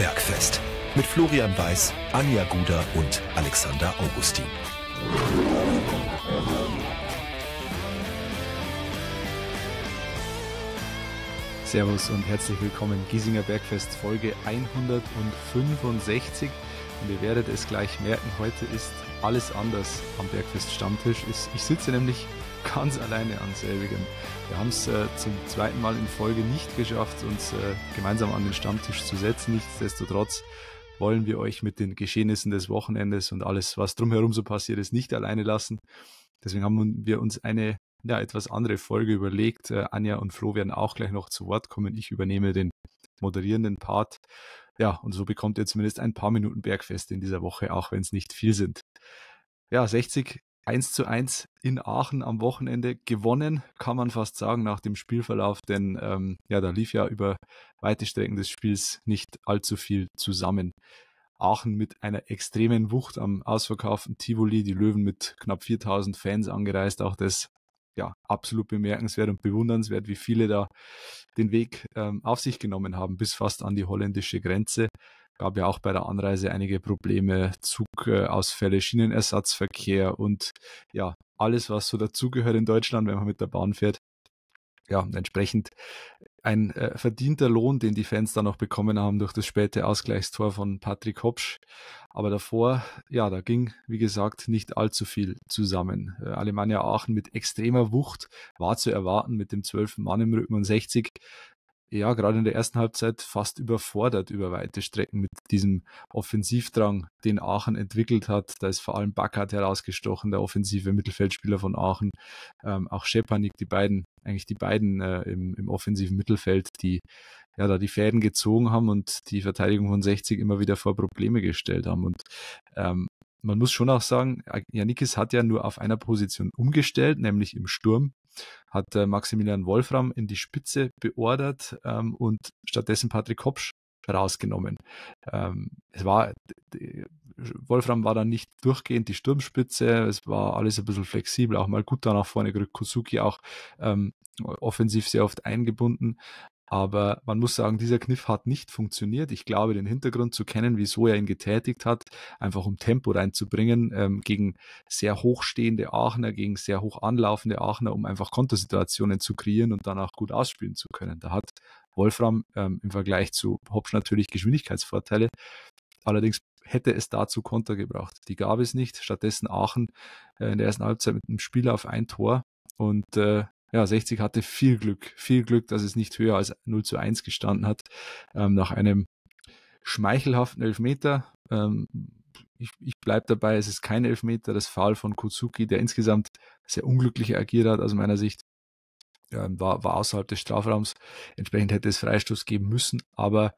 Bergfest. Mit Florian Weiß, Anja Guder und Alexander Augustin. Servus und herzlich willkommen. Giesinger Bergfest Folge 165. Und ihr werdet es gleich merken, heute ist alles anders am Bergfest Stammtisch. Ich sitze nämlich ganz alleine an selbigen. Wir haben es äh, zum zweiten Mal in Folge nicht geschafft, uns äh, gemeinsam an den Stammtisch zu setzen. Nichtsdestotrotz wollen wir euch mit den Geschehnissen des Wochenendes und alles, was drumherum so passiert ist, nicht alleine lassen. Deswegen haben wir uns eine ja, etwas andere Folge überlegt. Äh, Anja und Flo werden auch gleich noch zu Wort kommen. Ich übernehme den moderierenden Part. Ja, und so bekommt ihr zumindest ein paar Minuten Bergfest in dieser Woche, auch wenn es nicht viel sind. Ja, 60 1 zu 1 in Aachen am Wochenende gewonnen, kann man fast sagen, nach dem Spielverlauf, denn ähm, ja, da lief ja über weite Strecken des Spiels nicht allzu viel zusammen. Aachen mit einer extremen Wucht am ausverkauften Tivoli, die Löwen mit knapp 4000 Fans angereist, auch das ja absolut bemerkenswert und bewundernswert, wie viele da den Weg ähm, auf sich genommen haben, bis fast an die holländische Grenze. Gab ja auch bei der Anreise einige Probleme, Zugausfälle, Schienenersatzverkehr und ja, alles, was so dazugehört in Deutschland, wenn man mit der Bahn fährt, ja, entsprechend ein äh, verdienter Lohn, den die Fans dann noch bekommen haben durch das späte Ausgleichstor von Patrick Hopsch. Aber davor, ja, da ging, wie gesagt, nicht allzu viel zusammen. Äh, Alemannia Aachen mit extremer Wucht war zu erwarten mit dem 12. Mann im Rücken und 60 ja, gerade in der ersten Halbzeit fast überfordert über weite Strecken mit diesem Offensivdrang, den Aachen entwickelt hat. Da ist vor allem Backhardt herausgestochen, der offensive Mittelfeldspieler von Aachen. Ähm, auch Schepanik, die beiden, eigentlich die beiden äh, im, im offensiven Mittelfeld, die ja da die Fäden gezogen haben und die Verteidigung von 60 immer wieder vor Probleme gestellt haben. Und ähm, man muss schon auch sagen, Janikis hat ja nur auf einer Position umgestellt, nämlich im Sturm hat äh, Maximilian Wolfram in die Spitze beordert ähm, und stattdessen Patrick Hopsch rausgenommen. Ähm, es war, Wolfram war dann nicht durchgehend die Sturmspitze, es war alles ein bisschen flexibel, auch mal gut da nach vorne gerückt, Kosuki auch ähm, offensiv sehr oft eingebunden. Aber man muss sagen, dieser Kniff hat nicht funktioniert. Ich glaube, den Hintergrund zu kennen, wieso er ihn getätigt hat, einfach um Tempo reinzubringen, ähm, gegen sehr hochstehende Aachener, gegen sehr hoch anlaufende Aachener, um einfach Kontersituationen zu kreieren und danach gut ausspielen zu können. Da hat Wolfram ähm, im Vergleich zu Hopsch natürlich Geschwindigkeitsvorteile. Allerdings hätte es dazu Konter gebraucht. Die gab es nicht. Stattdessen Aachen äh, in der ersten Halbzeit mit einem Spiel auf ein Tor und äh, ja, 60 hatte viel Glück, viel Glück, dass es nicht höher als 0 zu 1 gestanden hat, ähm, nach einem schmeichelhaften Elfmeter. Ähm, ich, ich bleibe dabei, es ist kein Elfmeter, das Foul von Kuzuki, der insgesamt sehr unglücklich agiert hat aus meiner Sicht, ähm, war, war außerhalb des Strafraums. Entsprechend hätte es Freistoß geben müssen, aber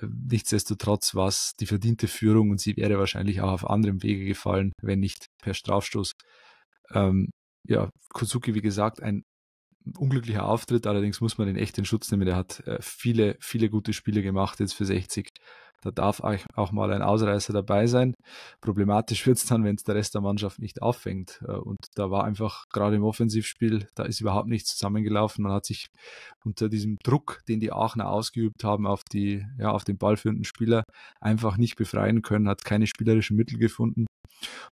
äh, Nichtsdestotrotz war es die verdiente Führung und sie wäre wahrscheinlich auch auf anderem Wege gefallen, wenn nicht per Strafstoß. Ähm, ja, Kuzuki, wie gesagt, ein unglücklicher Auftritt, allerdings muss man den echt in Schutz nehmen. Der hat äh, viele, viele gute Spiele gemacht jetzt für 60. Da darf auch mal ein Ausreißer dabei sein. Problematisch wird es dann, wenn es der Rest der Mannschaft nicht auffängt. Äh, und da war einfach gerade im Offensivspiel, da ist überhaupt nichts zusammengelaufen. Man hat sich unter diesem Druck, den die Aachener ausgeübt haben auf, die, ja, auf den ballführenden Spieler, einfach nicht befreien können, hat keine spielerischen Mittel gefunden.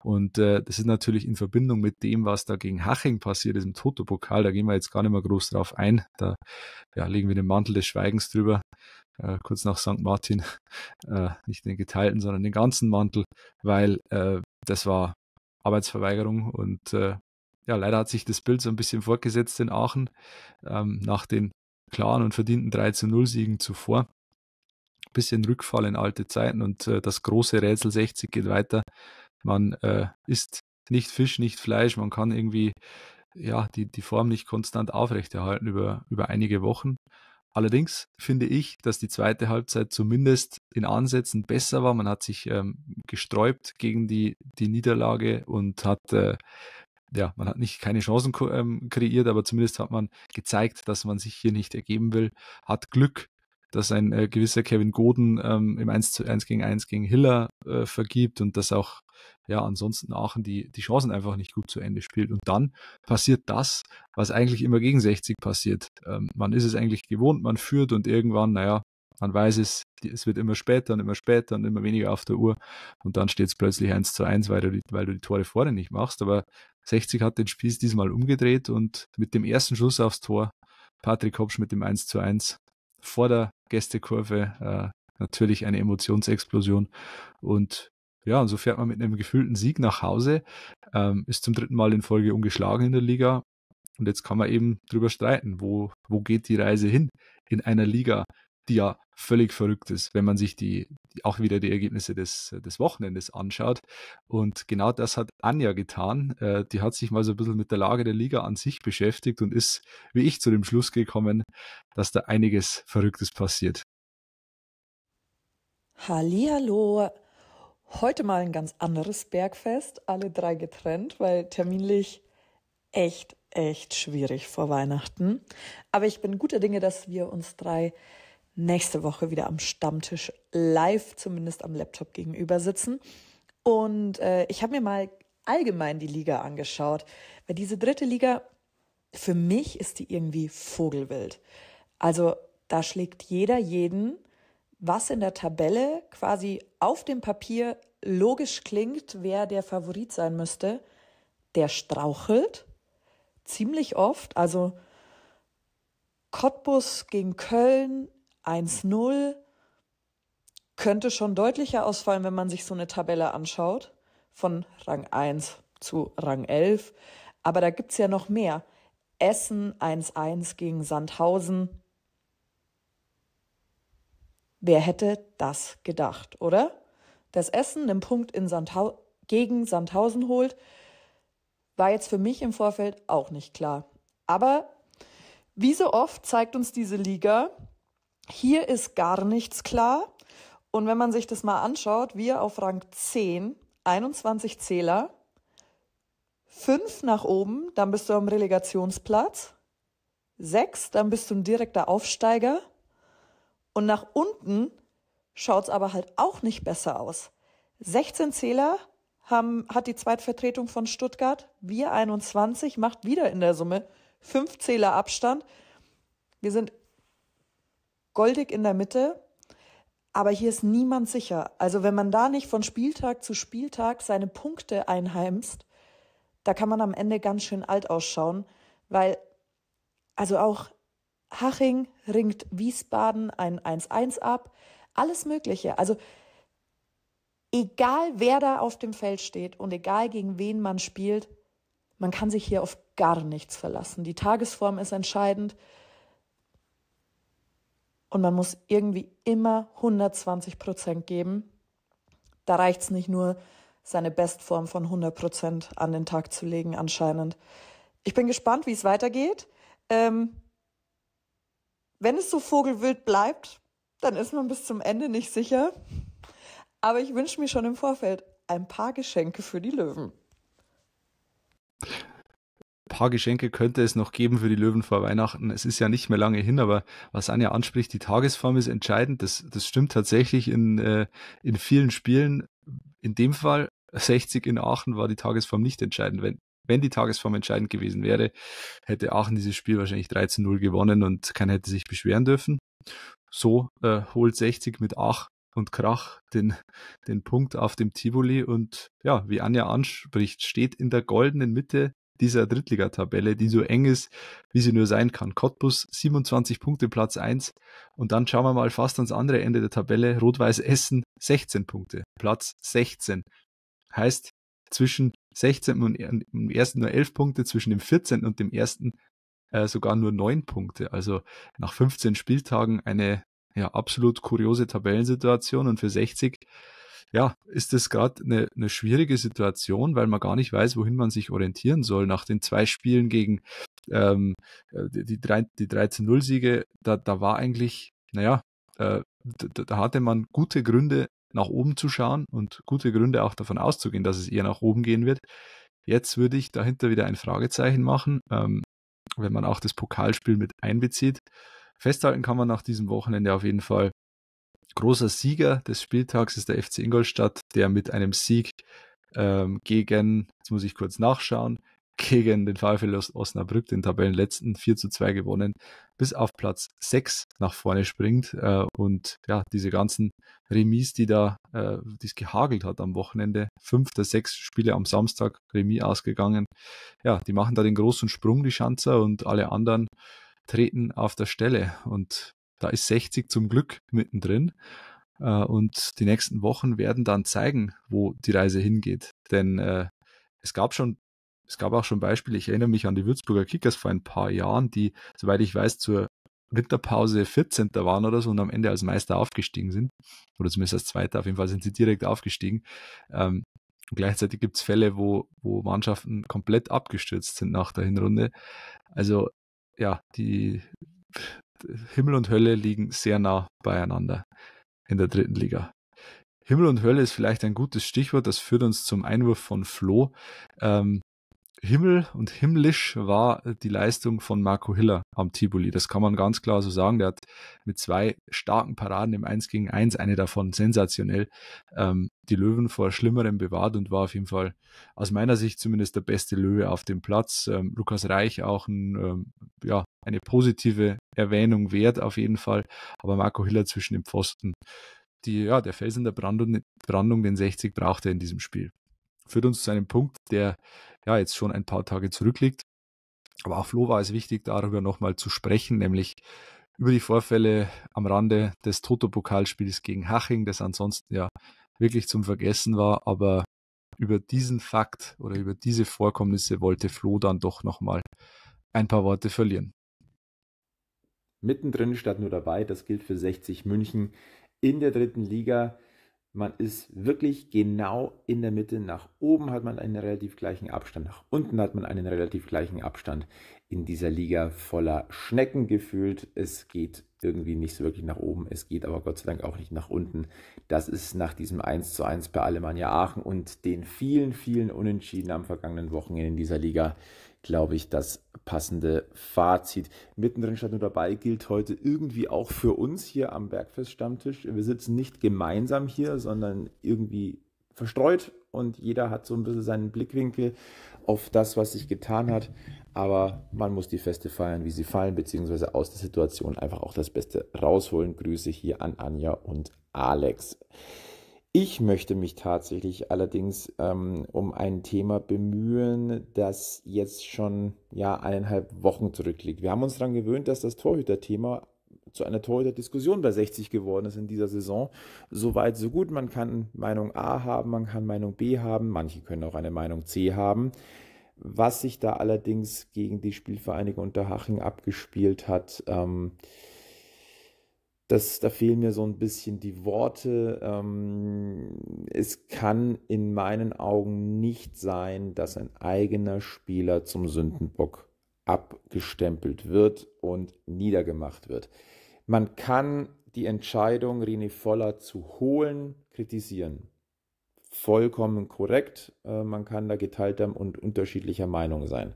Und äh, das ist natürlich in Verbindung mit dem, was da gegen Haching passiert ist im Toto-Pokal, da gehen wir jetzt gar nicht mehr groß drauf ein. Da ja, legen wir den Mantel des Schweigens drüber äh, kurz nach St. Martin, äh, nicht den geteilten, sondern den ganzen Mantel, weil äh, das war Arbeitsverweigerung und äh, ja, leider hat sich das Bild so ein bisschen fortgesetzt in Aachen ähm, nach den klaren und verdienten 3 zu 0 Siegen zuvor. Bisschen Rückfall in alte Zeiten und äh, das große Rätsel 60 geht weiter. Man äh, isst nicht Fisch, nicht Fleisch, man kann irgendwie ja, die, die Form nicht konstant aufrechterhalten über, über einige Wochen. Allerdings finde ich, dass die zweite Halbzeit zumindest in Ansätzen besser war. Man hat sich ähm, gesträubt gegen die, die Niederlage und hat, äh, ja, man hat nicht keine Chancen ähm, kreiert, aber zumindest hat man gezeigt, dass man sich hier nicht ergeben will. Hat Glück, dass ein äh, gewisser Kevin Goden ähm, im 1 zu 1 gegen 1 gegen Hiller äh, vergibt und dass auch ja, ansonsten Aachen die, die Chancen einfach nicht gut zu Ende spielt. Und dann passiert das, was eigentlich immer gegen 60 passiert. Ähm, man ist es eigentlich gewohnt, man führt und irgendwann, naja, man weiß es, es wird immer später und immer später und immer weniger auf der Uhr. Und dann steht es plötzlich 1 zu 1, weil du, die, weil du die Tore vorne nicht machst. Aber 60 hat den Spieß diesmal umgedreht und mit dem ersten Schuss aufs Tor, Patrick Hopsch mit dem 1 zu 1 vor der Gästekurve, äh, natürlich eine Emotionsexplosion. Und ja, und so fährt man mit einem gefühlten Sieg nach Hause, ähm, ist zum dritten Mal in Folge ungeschlagen in der Liga. Und jetzt kann man eben drüber streiten, wo, wo geht die Reise hin in einer Liga, die ja völlig verrückt ist, wenn man sich die, die auch wieder die Ergebnisse des, des Wochenendes anschaut. Und genau das hat Anja getan. Äh, die hat sich mal so ein bisschen mit der Lage der Liga an sich beschäftigt und ist, wie ich, zu dem Schluss gekommen, dass da einiges Verrücktes passiert. Hallihallo. Heute mal ein ganz anderes Bergfest, alle drei getrennt, weil terminlich echt, echt schwierig vor Weihnachten. Aber ich bin guter Dinge, dass wir uns drei nächste Woche wieder am Stammtisch live, zumindest am Laptop gegenüber sitzen. Und äh, ich habe mir mal allgemein die Liga angeschaut, weil diese dritte Liga, für mich ist die irgendwie vogelwild. Also da schlägt jeder jeden was in der Tabelle quasi auf dem Papier logisch klingt, wer der Favorit sein müsste, der strauchelt ziemlich oft. Also Cottbus gegen Köln 1-0 könnte schon deutlicher ausfallen, wenn man sich so eine Tabelle anschaut, von Rang 1 zu Rang 11. Aber da gibt es ja noch mehr. Essen 1-1 gegen Sandhausen Wer hätte das gedacht, oder? Dass Essen einen Punkt Sandhau gegen Sandhausen holt, war jetzt für mich im Vorfeld auch nicht klar. Aber wie so oft zeigt uns diese Liga, hier ist gar nichts klar. Und wenn man sich das mal anschaut, wir auf Rang 10, 21 Zähler, 5 nach oben, dann bist du am Relegationsplatz, 6, dann bist du ein direkter Aufsteiger, und nach unten schaut es aber halt auch nicht besser aus. 16 Zähler haben, hat die Zweitvertretung von Stuttgart. Wir 21 macht wieder in der Summe 5 Zähler Abstand. Wir sind goldig in der Mitte. Aber hier ist niemand sicher. Also wenn man da nicht von Spieltag zu Spieltag seine Punkte einheimst, da kann man am Ende ganz schön alt ausschauen, weil also auch Haching ringt Wiesbaden ein 1-1 ab, alles Mögliche. Also egal wer da auf dem Feld steht und egal gegen wen man spielt, man kann sich hier auf gar nichts verlassen. Die Tagesform ist entscheidend und man muss irgendwie immer 120 Prozent geben. Da reicht es nicht nur, seine Bestform von 100 Prozent an den Tag zu legen, anscheinend. Ich bin gespannt, wie es weitergeht. Ähm, wenn es so vogelwild bleibt, dann ist man bis zum Ende nicht sicher. Aber ich wünsche mir schon im Vorfeld ein paar Geschenke für die Löwen. Ein paar Geschenke könnte es noch geben für die Löwen vor Weihnachten. Es ist ja nicht mehr lange hin, aber was Anja anspricht, die Tagesform ist entscheidend. Das, das stimmt tatsächlich in, äh, in vielen Spielen. In dem Fall 60 in Aachen war die Tagesform nicht entscheidend. Wenn wenn die Tagesform entscheidend gewesen wäre, hätte Aachen dieses Spiel wahrscheinlich 13-0 gewonnen und keiner hätte sich beschweren dürfen. So äh, holt 60 mit Ach und Krach den, den Punkt auf dem Tivoli und ja, wie Anja anspricht, steht in der goldenen Mitte dieser Drittligatabelle, die so eng ist, wie sie nur sein kann. Cottbus 27 Punkte Platz 1 und dann schauen wir mal fast ans andere Ende der Tabelle. Rot-Weiß Essen 16 Punkte, Platz 16. Heißt, zwischen 16. und im ersten nur 11 Punkte, zwischen dem 14. und dem ersten äh, sogar nur 9 Punkte. Also nach 15 Spieltagen eine ja, absolut kuriose Tabellensituation und für 60 ja, ist das gerade eine, eine schwierige Situation, weil man gar nicht weiß, wohin man sich orientieren soll. Nach den zwei Spielen gegen ähm, äh, die, die, die 13-0-Siege, da, da war eigentlich, naja, äh, da, da hatte man gute Gründe, nach oben zu schauen und gute Gründe auch davon auszugehen, dass es eher nach oben gehen wird. Jetzt würde ich dahinter wieder ein Fragezeichen machen, ähm, wenn man auch das Pokalspiel mit einbezieht. Festhalten kann man nach diesem Wochenende auf jeden Fall. Großer Sieger des Spieltags ist der FC Ingolstadt, der mit einem Sieg ähm, gegen, jetzt muss ich kurz nachschauen, gegen den VfL aus Osnabrück, den Tabellenletzten, 4 zu 2 gewonnen, bis auf Platz 6 nach vorne springt. Äh, und ja, diese ganzen Remis, die da, äh, die es gehagelt hat am Wochenende, fünf der sechs Spiele am Samstag, Remis ausgegangen. Ja, die machen da den großen Sprung, die Schanzer, und alle anderen treten auf der Stelle. Und da ist 60 zum Glück mittendrin. Äh, und die nächsten Wochen werden dann zeigen, wo die Reise hingeht. Denn es gab schon es gab auch schon Beispiele, ich erinnere mich an die Würzburger Kickers vor ein paar Jahren, die, soweit ich weiß, zur Winterpause 14. waren oder so und am Ende als Meister aufgestiegen sind. Oder zumindest als Zweiter, auf jeden Fall sind sie direkt aufgestiegen. Ähm, und gleichzeitig gibt es Fälle, wo, wo Mannschaften komplett abgestürzt sind nach der Hinrunde. Also ja, die Himmel und Hölle liegen sehr nah beieinander in der dritten Liga. Himmel und Hölle ist vielleicht ein gutes Stichwort, das führt uns zum Einwurf von Flo. Ähm, Himmel und himmlisch war die Leistung von Marco Hiller am Tivoli. Das kann man ganz klar so sagen. Der hat mit zwei starken Paraden im 1 gegen 1, eine davon sensationell, ähm, die Löwen vor Schlimmerem bewahrt und war auf jeden Fall aus meiner Sicht zumindest der beste Löwe auf dem Platz. Ähm, Lukas Reich auch ein, ähm, ja, eine positive Erwähnung wert auf jeden Fall. Aber Marco Hiller zwischen den Pfosten, die, ja, der Felsen der Brandung, Brandung den 60 brauchte in diesem Spiel führt uns zu einem Punkt, der ja jetzt schon ein paar Tage zurückliegt. Aber auch Flo war es wichtig, darüber nochmal zu sprechen, nämlich über die Vorfälle am Rande des Toto-Pokalspiels gegen Haching, das ansonsten ja wirklich zum Vergessen war, aber über diesen Fakt oder über diese Vorkommnisse wollte Flo dann doch nochmal ein paar Worte verlieren. Mittendrin statt nur dabei, das gilt für 60 München in der dritten Liga. Man ist wirklich genau in der Mitte. Nach oben hat man einen relativ gleichen Abstand, nach unten hat man einen relativ gleichen Abstand. In dieser Liga voller Schnecken gefühlt. Es geht irgendwie nicht so wirklich nach oben. Es geht aber Gott sei Dank auch nicht nach unten. Das ist nach diesem 1 zu 1 bei Alemannia Aachen und den vielen, vielen Unentschieden am vergangenen Wochenende in dieser Liga, glaube ich, das passende Fazit. Mittendrin statt nur dabei gilt heute irgendwie auch für uns hier am Bergfest-Stammtisch. Wir sitzen nicht gemeinsam hier, sondern irgendwie verstreut und jeder hat so ein bisschen seinen Blickwinkel auf das, was sich getan hat. Aber man muss die Feste feiern, wie sie fallen, beziehungsweise aus der Situation einfach auch das Beste rausholen. Grüße hier an Anja und Alex. Ich möchte mich tatsächlich allerdings ähm, um ein Thema bemühen, das jetzt schon ja eineinhalb Wochen zurückliegt. Wir haben uns daran gewöhnt, dass das Torhüter-Thema zu einer Torhüter-Diskussion bei 60 geworden ist in dieser Saison. Soweit, so gut. Man kann Meinung A haben, man kann Meinung B haben, manche können auch eine Meinung C haben. Was sich da allerdings gegen die Spielvereinigung Unterhaching abgespielt hat, ähm, das, da fehlen mir so ein bisschen die Worte. Ähm, es kann in meinen Augen nicht sein, dass ein eigener Spieler zum Sündenbock abgestempelt wird und niedergemacht wird. Man kann die Entscheidung, Rini Voller zu holen, kritisieren vollkommen korrekt. Äh, man kann da geteilter und unterschiedlicher Meinung sein.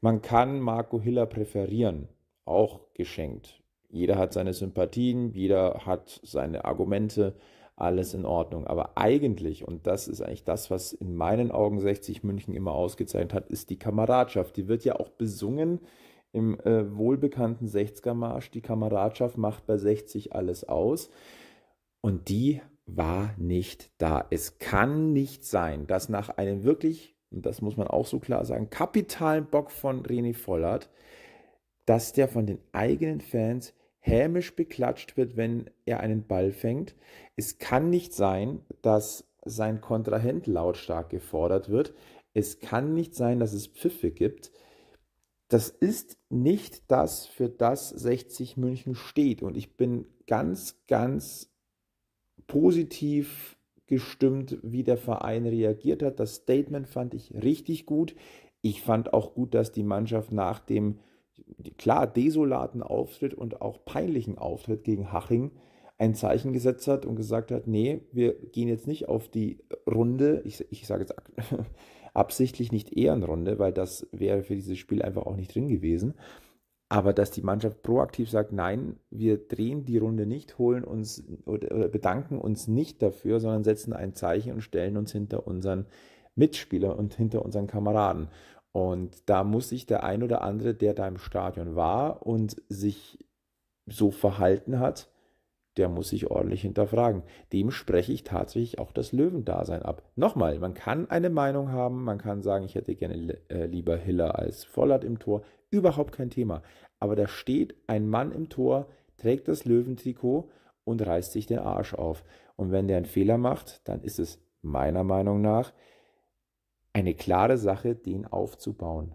Man kann Marco Hiller präferieren, auch geschenkt. Jeder hat seine Sympathien, jeder hat seine Argumente, alles in Ordnung. Aber eigentlich, und das ist eigentlich das, was in meinen Augen 60 München immer ausgezeichnet hat, ist die Kameradschaft. Die wird ja auch besungen im äh, wohlbekannten 60er-Marsch. Die Kameradschaft macht bei 60 alles aus. Und die war nicht da. Es kann nicht sein, dass nach einem wirklich, und das muss man auch so klar sagen, kapitalen Bock von René Vollert, dass der von den eigenen Fans hämisch beklatscht wird, wenn er einen Ball fängt. Es kann nicht sein, dass sein Kontrahent lautstark gefordert wird. Es kann nicht sein, dass es Pfiffe gibt. Das ist nicht das, für das 60 München steht. Und ich bin ganz, ganz positiv gestimmt, wie der Verein reagiert hat. Das Statement fand ich richtig gut. Ich fand auch gut, dass die Mannschaft nach dem klar desolaten Auftritt und auch peinlichen Auftritt gegen Haching ein Zeichen gesetzt hat und gesagt hat, nee, wir gehen jetzt nicht auf die Runde, ich, ich sage jetzt absichtlich nicht Ehrenrunde, weil das wäre für dieses Spiel einfach auch nicht drin gewesen, aber dass die Mannschaft proaktiv sagt, nein, wir drehen die Runde nicht, holen uns oder, bedanken uns nicht dafür, sondern setzen ein Zeichen und stellen uns hinter unseren Mitspielern und hinter unseren Kameraden. Und da muss sich der ein oder andere, der da im Stadion war und sich so verhalten hat, der muss sich ordentlich hinterfragen. Dem spreche ich tatsächlich auch das Löwendasein ab. Nochmal, man kann eine Meinung haben, man kann sagen, ich hätte gerne äh, lieber Hiller als Vollert im Tor, überhaupt kein Thema. Aber da steht ein Mann im Tor, trägt das Löwentrikot und reißt sich den Arsch auf. Und wenn der einen Fehler macht, dann ist es meiner Meinung nach eine klare Sache, den aufzubauen.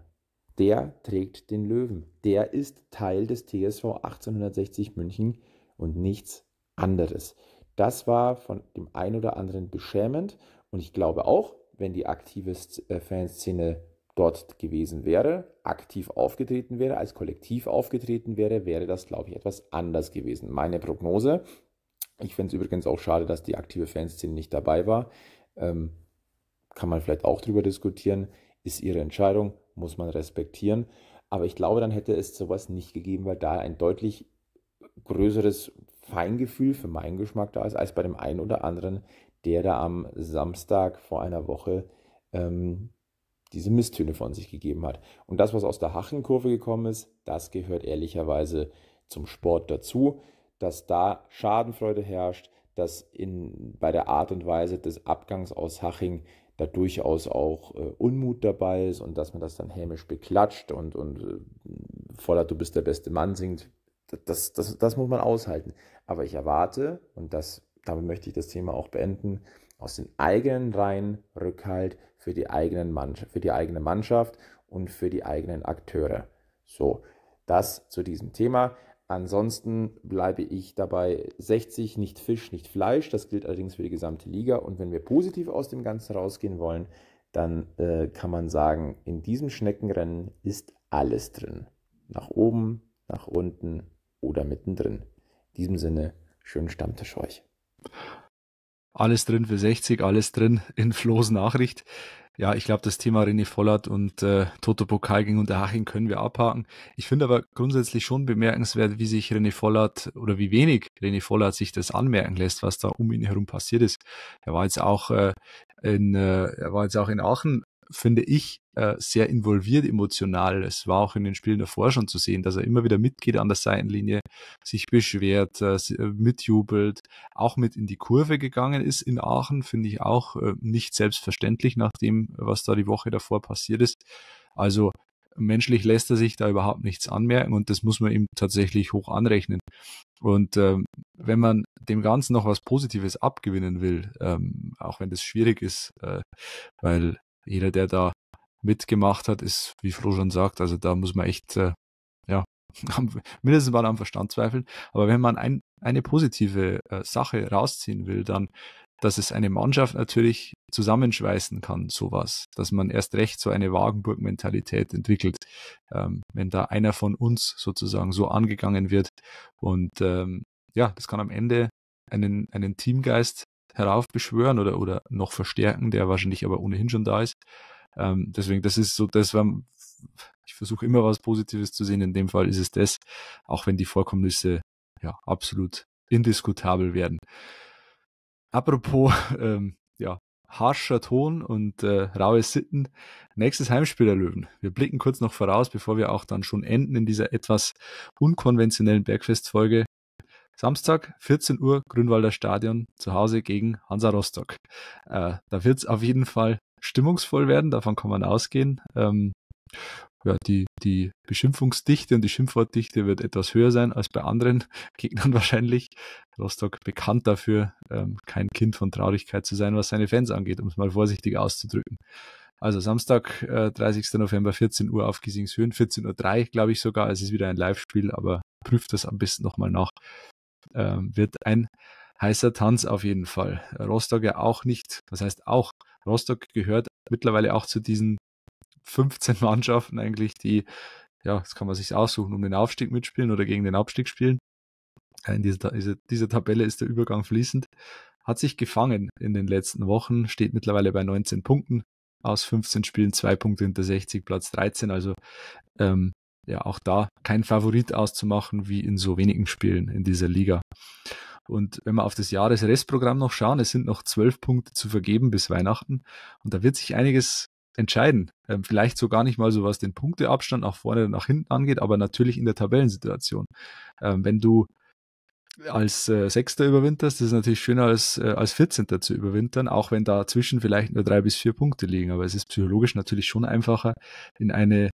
Der trägt den Löwen. Der ist Teil des TSV 1860 München und nichts anderes. Das war von dem einen oder anderen beschämend und ich glaube auch, wenn die aktive äh, Fanszene dort gewesen wäre, aktiv aufgetreten wäre, als Kollektiv aufgetreten wäre, wäre das, glaube ich, etwas anders gewesen. Meine Prognose, ich fände es übrigens auch schade, dass die aktive Fanszene nicht dabei war, ähm, kann man vielleicht auch drüber diskutieren, ist ihre Entscheidung, muss man respektieren. Aber ich glaube, dann hätte es sowas nicht gegeben, weil da ein deutlich größeres Feingefühl für meinen Geschmack da ist, als bei dem einen oder anderen, der da am Samstag vor einer Woche ähm, diese Misstöne von sich gegeben hat. Und das, was aus der Hachenkurve gekommen ist, das gehört ehrlicherweise zum Sport dazu, dass da Schadenfreude herrscht, dass in, bei der Art und Weise des Abgangs aus Haching da durchaus auch äh, Unmut dabei ist und dass man das dann hämisch beklatscht und, und äh, voller Du bist der beste Mann singt, das, das, das muss man aushalten. Aber ich erwarte, und das, damit möchte ich das Thema auch beenden, aus den eigenen Reihen Rückhalt für die, eigenen Mannschaft, für die eigene Mannschaft und für die eigenen Akteure. So, das zu diesem Thema. Ansonsten bleibe ich dabei 60, nicht Fisch, nicht Fleisch. Das gilt allerdings für die gesamte Liga. Und wenn wir positiv aus dem Ganzen rausgehen wollen, dann äh, kann man sagen, in diesem Schneckenrennen ist alles drin. Nach oben, nach unten, oder mittendrin. In diesem Sinne, schönen Stammtisch euch. Alles drin für 60, alles drin in Flo's Nachricht. Ja, ich glaube, das Thema René Vollert und äh, Toto Pokal gegen Unterhaching können wir abhaken. Ich finde aber grundsätzlich schon bemerkenswert, wie sich René Vollert oder wie wenig René Vollert sich das anmerken lässt, was da um ihn herum passiert ist. Er war jetzt auch äh, in, äh, er war jetzt auch in Aachen finde ich, äh, sehr involviert emotional. Es war auch in den Spielen davor schon zu sehen, dass er immer wieder mitgeht an der Seitenlinie, sich beschwert, äh, äh, mitjubelt, auch mit in die Kurve gegangen ist in Aachen, finde ich auch nicht selbstverständlich nach dem, was da die Woche davor passiert ist. Also menschlich lässt er sich da überhaupt nichts anmerken und das muss man ihm tatsächlich hoch anrechnen. Und ähm, wenn man dem Ganzen noch was Positives abgewinnen will, ähm, auch wenn das schwierig ist, äh, weil jeder, der da mitgemacht hat, ist, wie Flo schon sagt, also da muss man echt, äh, ja, mindestens mal am Verstand zweifeln. Aber wenn man ein, eine positive äh, Sache rausziehen will, dann, dass es eine Mannschaft natürlich zusammenschweißen kann, sowas, dass man erst recht so eine Wagenburg-Mentalität entwickelt, ähm, wenn da einer von uns sozusagen so angegangen wird. Und ähm, ja, das kann am Ende einen, einen Teamgeist heraufbeschwören oder, oder noch verstärken, der wahrscheinlich aber ohnehin schon da ist. Ähm, deswegen, das ist so, das war, ich versuche immer was Positives zu sehen. In dem Fall ist es das, auch wenn die Vorkommnisse ja absolut indiskutabel werden. Apropos, ähm, ja, harscher Ton und äh, raue Sitten. Nächstes Heimspiel der Löwen. Wir blicken kurz noch voraus, bevor wir auch dann schon enden in dieser etwas unkonventionellen Bergfestfolge. Samstag, 14 Uhr, Grünwalder Stadion, zu Hause gegen Hansa Rostock. Äh, da wird es auf jeden Fall stimmungsvoll werden, davon kann man ausgehen. Ähm, ja, die, die Beschimpfungsdichte und die Schimpfwortdichte wird etwas höher sein als bei anderen Gegnern wahrscheinlich. Rostock bekannt dafür, ähm, kein Kind von Traurigkeit zu sein, was seine Fans angeht, um es mal vorsichtig auszudrücken. Also Samstag, äh, 30. November, 14 Uhr auf Giesingshöhen, 14.03 Uhr, glaube ich sogar. Es ist wieder ein Live-Spiel, aber prüft das am besten nochmal nach äh, wird ein heißer Tanz auf jeden Fall. Rostock ja auch nicht. Das heißt auch, Rostock gehört mittlerweile auch zu diesen 15 Mannschaften eigentlich, die, ja, das kann man sich aussuchen, um den Aufstieg mitspielen oder gegen den Abstieg spielen. Äh, in dieser, dieser, dieser Tabelle ist der Übergang fließend. Hat sich gefangen in den letzten Wochen, steht mittlerweile bei 19 Punkten aus 15 Spielen, zwei Punkte hinter 60, Platz 13. Also ähm, ja auch da kein Favorit auszumachen wie in so wenigen Spielen in dieser Liga. Und wenn wir auf das Jahresrestprogramm noch schauen, es sind noch zwölf Punkte zu vergeben bis Weihnachten. Und da wird sich einiges entscheiden. Ähm, vielleicht so gar nicht mal so, was den Punkteabstand nach vorne oder nach hinten angeht, aber natürlich in der Tabellensituation. Ähm, wenn du als äh, Sechster überwinterst, das ist natürlich schöner als, äh, als 14. zu überwintern, auch wenn dazwischen vielleicht nur drei bis vier Punkte liegen. Aber es ist psychologisch natürlich schon einfacher, in eine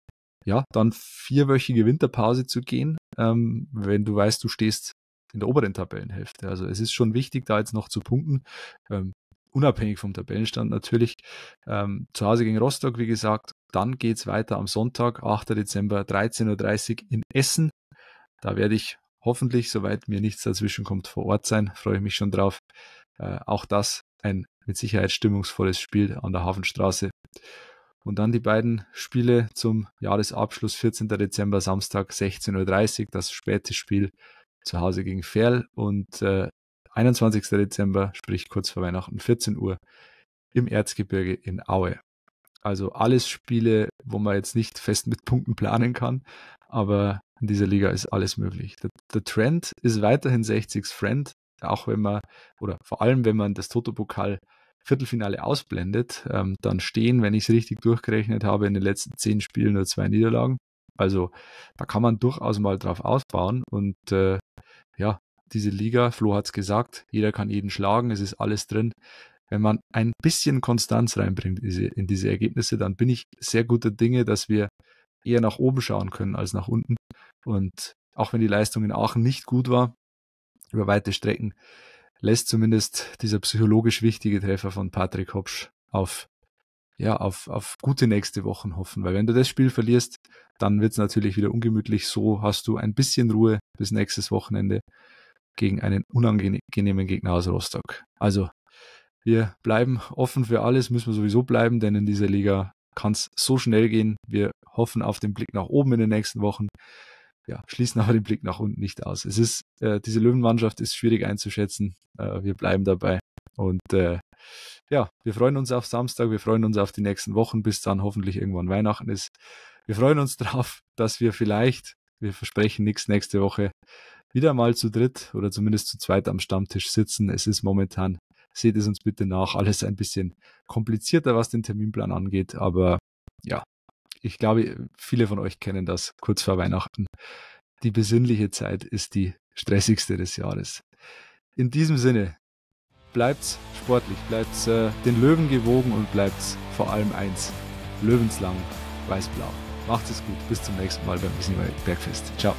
ja, dann vierwöchige Winterpause zu gehen, ähm, wenn du weißt, du stehst in der oberen Tabellenhälfte. Also es ist schon wichtig, da jetzt noch zu punkten. Ähm, unabhängig vom Tabellenstand natürlich. Ähm, zu Hause gegen Rostock, wie gesagt. Dann geht es weiter am Sonntag, 8. Dezember, 13.30 Uhr in Essen. Da werde ich hoffentlich, soweit mir nichts dazwischen kommt, vor Ort sein. Freue ich mich schon drauf. Äh, auch das ein mit Sicherheit stimmungsvolles Spiel an der Hafenstraße. Und dann die beiden Spiele zum Jahresabschluss, 14. Dezember, Samstag 16.30 Uhr, das späte Spiel zu Hause gegen Ferl und äh, 21. Dezember, sprich kurz vor Weihnachten, 14 Uhr im Erzgebirge in Aue. Also alles Spiele, wo man jetzt nicht fest mit Punkten planen kann, aber in dieser Liga ist alles möglich. Der, der Trend ist weiterhin 60s Friend, auch wenn man, oder vor allem wenn man das Toto-Pokal Viertelfinale ausblendet, ähm, dann stehen, wenn ich es richtig durchgerechnet habe, in den letzten zehn Spielen nur zwei Niederlagen. Also da kann man durchaus mal drauf ausbauen. Und äh, ja, diese Liga, Flo hat es gesagt, jeder kann jeden schlagen, es ist alles drin. Wenn man ein bisschen Konstanz reinbringt in diese Ergebnisse, dann bin ich sehr guter Dinge, dass wir eher nach oben schauen können als nach unten. Und auch wenn die Leistung in Aachen nicht gut war, über weite Strecken, lässt zumindest dieser psychologisch wichtige Treffer von Patrick Hopsch auf ja, auf, auf gute nächste Wochen hoffen. Weil wenn du das Spiel verlierst, dann wird's natürlich wieder ungemütlich. So hast du ein bisschen Ruhe bis nächstes Wochenende gegen einen unangenehmen Gegner aus Rostock. Also wir bleiben offen für alles, müssen wir sowieso bleiben, denn in dieser Liga kann's so schnell gehen. Wir hoffen auf den Blick nach oben in den nächsten Wochen ja, schließen aber den Blick nach unten nicht aus. Es ist, äh, diese Löwenmannschaft ist schwierig einzuschätzen. Äh, wir bleiben dabei. Und äh, ja, wir freuen uns auf Samstag, wir freuen uns auf die nächsten Wochen, bis dann hoffentlich irgendwann Weihnachten ist. Wir freuen uns drauf, dass wir vielleicht, wir versprechen nichts nächste Woche, wieder mal zu dritt oder zumindest zu zweit am Stammtisch sitzen. Es ist momentan, seht es uns bitte nach, alles ein bisschen komplizierter, was den Terminplan angeht, aber ja, ich glaube, viele von euch kennen das kurz vor Weihnachten. Die besinnliche Zeit ist die stressigste des Jahres. In diesem Sinne, bleibt's sportlich, bleibt's äh, den Löwen gewogen und bleibt's vor allem eins: Löwenslang, weiß-blau. Macht es gut, bis zum nächsten Mal beim Bergfest. Ciao.